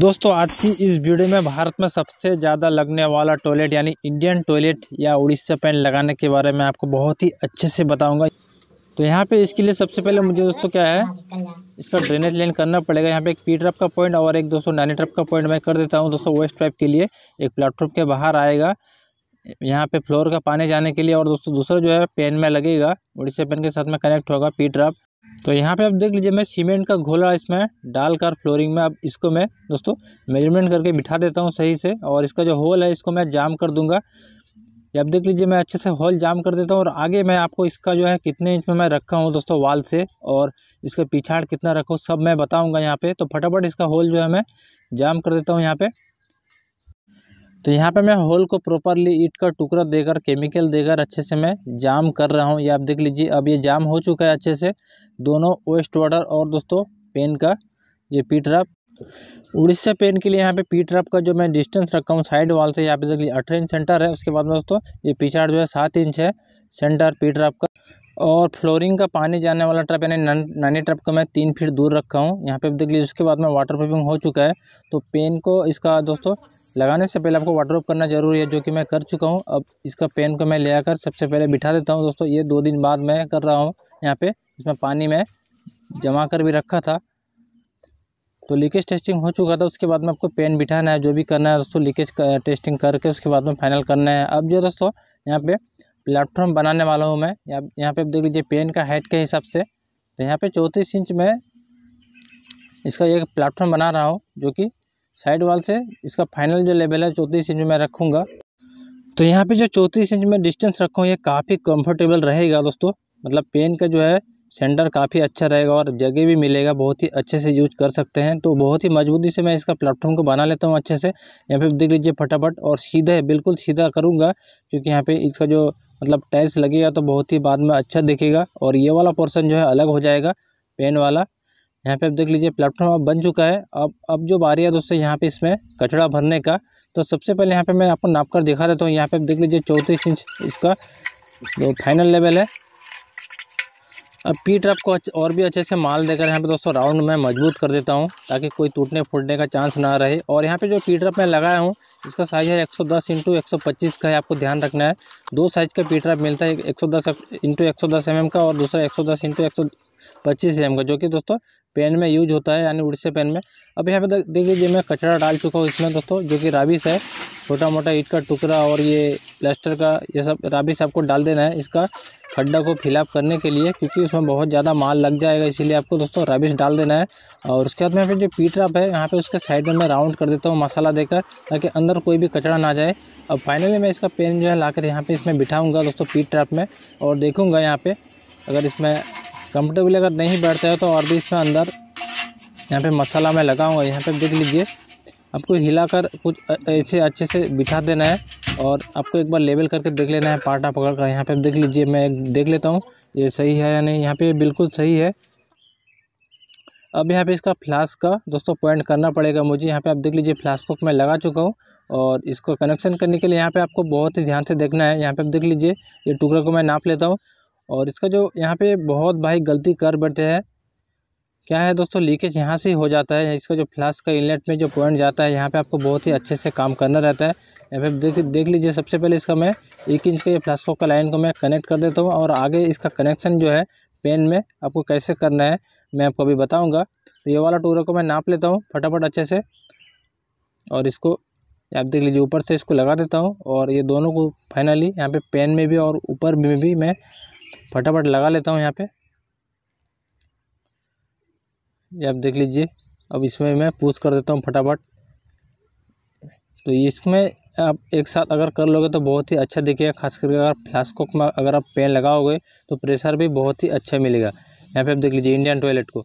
दोस्तों आज की इस वीडियो में भारत में सबसे ज़्यादा लगने वाला टॉयलेट यानी इंडियन टॉयलेट या उड़ीसा पेन लगाने के बारे में आपको बहुत ही अच्छे से बताऊंगा तो यहाँ पे इसके लिए सबसे पहले मुझे दोस्तों क्या है इसका ड्रेनेज लाइन करना पड़ेगा यहाँ पे एक पी ट्रप का पॉइंट और एक दोस्तों नानी ट्रप का पॉइंट मैं कर देता हूँ दोस्तों वेस्ट पाइप के लिए एक प्लेटफॉर्म के बाहर आएगा यहाँ पे फ्लोर का पानी जाने के लिए और दोस्तों दूसरा जो है पेन में लगेगा उड़ीसा पेन के साथ में कनेक्ट होगा पी ट्रप तो यहाँ पे आप देख लीजिए मैं सीमेंट का घोला इसमें डालकर फ्लोरिंग में अब इसको मैं दोस्तों मेजरमेंट करके बिठा देता हूँ सही से और इसका जो होल है इसको मैं जाम कर दूंगा ये आप देख लीजिए मैं अच्छे से होल जाम कर देता हूँ और आगे मैं आपको इसका जो है कितने इंच में मैं रखा हूँ दोस्तों वाल से और इसका पिछाड़ कितना रखो सब मैं बताऊँगा यहाँ पर तो फटाफट इसका होल जो है मैं जाम कर देता हूँ यहाँ पर तो यहाँ पे मैं होल को प्रॉपरली ईट का टुकड़ा देकर केमिकल देकर अच्छे से मैं जाम कर रहा हूँ ये आप देख लीजिए अब ये जाम हो चुका है अच्छे से दोनों वेस्ट वाटर और दोस्तों पेन का ये पीट रप उड़ीसा पेन के लिए यहाँ पे पीट रप का जो मैं डिस्टेंस रखा हूँ साइड वाल से यहाँ पे देख लीजिए अठारह इंच सेंटर है उसके बाद दोस्तों ये पीछा जो है सात इंच है सेंटर पीट रप का और फ्लोरिंग का पानी जाने वाला ट्रैप यानी नानी ट्रैप को मैं तीन फीट दूर रखा हूँ यहाँ पे आप देख लीजिए उसके बाद में वाटर प्रूफिंग हो चुका है तो पेन को इसका दोस्तों लगाने से पहले आपको वाटर करना जरूरी है जो कि मैं कर चुका हूँ अब इसका पेन को मैं ले आकर सबसे पहले बिठा देता हूँ दोस्तों ये दो दिन बाद मैं कर रहा हूँ यहाँ पर इसमें पानी मैं जमा कर भी रखा था तो लीकेज टेस्टिंग हो चुका था उसके बाद में आपको पेन बिठाना है जो भी करना है दोस्तों लीकेज टेस्टिंग करके उसके बाद में फाइनल करना है अब जो दोस्तों यहाँ पे प्लेटफॉर्म बनाने वाला हूँ मैं यहाँ यहाँ पे आप देख लीजिए पेन का हाइट के हिसाब से तो यहाँ पे चौंतीस इंच में इसका एक प्लेटफॉर्म बना रहा हूँ जो कि साइड वाल से इसका फाइनल जो लेवल है चौंतीस इंच में रखूँगा तो यहाँ पे जो चौंतीस इंच में डिस्टेंस रखूँ ये काफ़ी कम्फर्टेबल रहेगा दोस्तों मतलब पेन का जो है सेंटर काफ़ी अच्छा रहेगा और जगह भी मिलेगा बहुत ही अच्छे से यूज कर सकते हैं तो बहुत ही मजबूती से मैं इसका प्लेटफॉर्म को बना लेता हूँ अच्छे से यहाँ पे देख लीजिए फटाफट और सीधा है बिल्कुल सीधा करूँगा क्योंकि यहाँ पे इसका जो मतलब टाइल्स लगेगा तो बहुत ही बाद में अच्छा दिखेगा और ये वाला पोर्सन जो है अलग हो जाएगा पेन वाला यहाँ पे आप देख लीजिए प्लेटफॉर्म अब बन चुका है अब अब जो बारी है दोस्तों यहाँ पे इसमें कचड़ा भरने का तो सबसे पहले यहाँ पे मैं आपको नाप कर दिखा देता हूँ यहाँ पे आप देख लीजिए चौंतीस इंच इसका जो फाइनल लेवल है अब पी ट्रप को और भी अच्छे से माल देकर यहाँ पे दोस्तों राउंड में मजबूत कर देता हूँ ताकि कोई टूटने फूटने का चांस ना रहे और यहाँ पे जो पी ट्रप मैं लगाया हूँ इसका साइज़ है 110 दस इंटू का है आपको ध्यान रखना है दो साइज़ का पी ट्रप मिलता है एक 110 इंटू 110 एमएम का और दूसरा 110 इंटू पच्चीस एम का जो कि दोस्तों पेन में यूज होता है यानी उड़से पेन में अब यहाँ पे देख लीजिए मैं कचरा डाल चुका हूँ इसमें दोस्तों जो कि राबिस है छोटा मोटा ईट का टुकड़ा और ये प्लास्टर का ये सब राबिस आपको डाल देना है इसका खड्डा को फिलअप करने के लिए क्योंकि उसमें बहुत ज़्यादा माल लग जाएगा इसीलिए आपको दोस्तों रबिश डाल देना है और उसके बाद में फिर जो पीट रप है यहाँ पे उसके साइड में मैं राउंड कर देता हूँ मसाला देकर ताकि अंदर कोई भी कचरा ना जाए अब फाइनली मैं इसका पेन जो है लाकर यहाँ पे इसमें बिठाऊँगा दोस्तों पीट ट्रैप में और देखूँगा यहाँ पर अगर इसमें कंफर्टेबल अगर नहीं बैठते हो तो और भी इसमें अंदर यहाँ पे मसाला मैं लगाऊंगा यहाँ पे देख लीजिए आपको हिलाकर कुछ ऐसे अच्छे से बिठा देना है और आपको एक बार लेवल करके देख लेना है पाटा पकड़ कर यहाँ पर देख लीजिए मैं देख लेता हूँ ये सही है या नहीं यहाँ पे बिल्कुल सही है अब यहाँ पे इसका फ्लास्क का दोस्तों पॉइंट करना पड़ेगा मुझे यहाँ पे आप देख लीजिए फ्लास्क को मैं लगा चुका हूँ और इसको कनेक्शन करने के लिए यहाँ पे आपको बहुत ही ध्यान से देखना है यहाँ पे आप देख लीजिए ये टुकड़ा को मैं नाप लेता हूँ और इसका जो यहाँ पे बहुत भाई गलती कर बैठते हैं क्या है दोस्तों लीकेज यहाँ से हो जाता है इसका जो फ्लास का इनलेट में जो पॉइंट जाता है यहाँ पे आपको बहुत ही अच्छे से काम करना रहता है यहाँ पे देख देख लीजिए सबसे पहले इसका मैं एक इंच के फ्लास्को का लाइन को मैं कनेक्ट कर देता हूँ और आगे इसका कनेक्शन जो है पेन में आपको कैसे करना है मैं आपको अभी बताऊँगा तो ये वाला टूरा को मैं नाप लेता हूँ फटाफट अच्छे से और इसको आप देख लीजिए ऊपर से इसको लगा देता हूँ और ये दोनों को फाइनली यहाँ पे पेन में भी और ऊपर में भी मैं फटाफट लगा लेता हूँ यहाँ पे ये आप देख लीजिए अब इसमें मैं पूछ कर देता हूँ फटाफट तो इसमें आप एक साथ अगर कर लोगे तो बहुत ही अच्छा दिखेगा खास करके अगर फ्लास्कोक में अगर आप पेन लगाओगे तो प्रेशर भी बहुत ही अच्छा मिलेगा यहाँ पे आप देख लीजिए इंडियन टॉयलेट को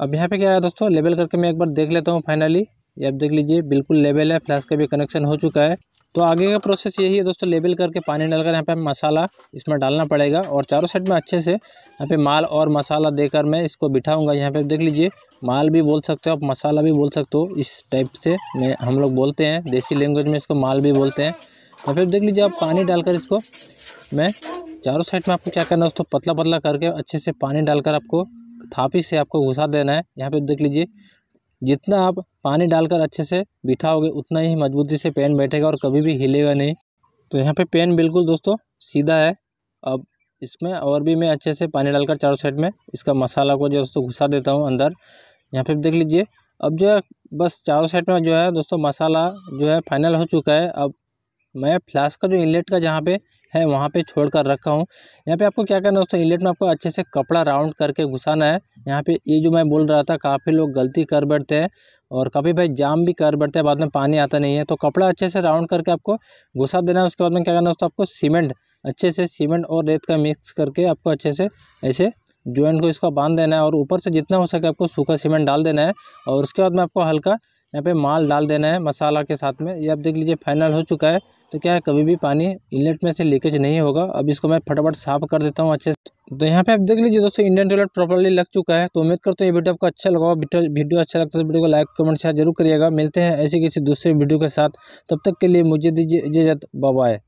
अब यहाँ पे क्या है दोस्तों लेबल करके मैं एक बार देख लेता हूँ फाइनली ये आप देख लीजिए बिल्कुल लेवल है फ्लैश का भी कनेक्शन हो चुका है तो आगे का प्रोसेस यही है दोस्तों लेबल करके पानी डालकर यहाँ पे मसाला इसमें डालना पड़ेगा और चारों साइड में अच्छे से यहाँ पे माल और मसाला देकर मैं इसको बिठाऊंगा यहाँ पे देख लीजिए माल भी बोल सकते हो आप मसाला भी बोल सकते हो इस टाइप से मैं हम लोग बोलते हैं देसी लैंग्वेज में इसको माल भी बोलते हैं यहाँ पे देख लीजिए आप पानी डालकर इसको मैं चारों साइड में आपको क्या करना है दोस्तों पतला पतला करके अच्छे से पानी डालकर आपको थापी से आपको घुसा देना है यहाँ पे देख लीजिए जितना आप पानी डालकर अच्छे से बिठाओगे उतना ही मजबूती से पेन बैठेगा और कभी भी हिलेगा नहीं तो यहाँ पे पेन बिल्कुल दोस्तों सीधा है अब इसमें और भी मैं अच्छे से पानी डालकर चारों साइड में इसका मसाला को जो दोस्तों घुसा देता हूँ अंदर यहाँ पे देख लीजिए अब जो है बस चारों साइड में जो है दोस्तों मसाला जो है फाइनल हो चुका है अब मैं फ्लास्क का जो इनलेट का जहाँ पे है वहाँ पे छोड़ कर रखा हूँ यहाँ पे आपको क्या करना है दोस्तों इनलेट में आपको अच्छे से कपड़ा राउंड करके घुसाना है यहाँ पे ये जो मैं बोल रहा था काफ़ी लोग गलती कर बैठते हैं और काफ़ी भाई जाम भी कर बैठते हैं बाद में पानी आता नहीं है तो कपड़ा अच्छे से राउंड करके आपको घुसा देना है उसके बाद में क्या करना है दोस्तों आपको सीमेंट अच्छे से सीमेंट और रेत का मिक्स करके आपको अच्छे से ऐसे जॉइंट को इसका बांध देना है और ऊपर से जितना हो सके आपको सूखा सीमेंट डाल देना है और उसके बाद में आपको हल्का यहाँ पे माल डाल देना है मसाला के साथ में ये आप देख लीजिए फाइनल हो चुका है तो क्या है कभी भी पानी इनलेट में से लीकेज नहीं होगा अब इसको मैं फटाफट साफ कर देता हूँ अच्छे से तो यहाँ पे आप देख लीजिए दोस्तों इंडियन टॉयलेट प्रॉपरली लग चुका है तो उम्मीद करते हैं ये वीडियो आपको अच्छा लगा वीडियो अच्छा लगता है तो वीडियो को लाइक कमेंट शेयर जरूर करिएगा मिलते हैं ऐसी किसी दूसरे वीडियो के साथ तब तक के लिए मुझे दीजिए इजाजत बाय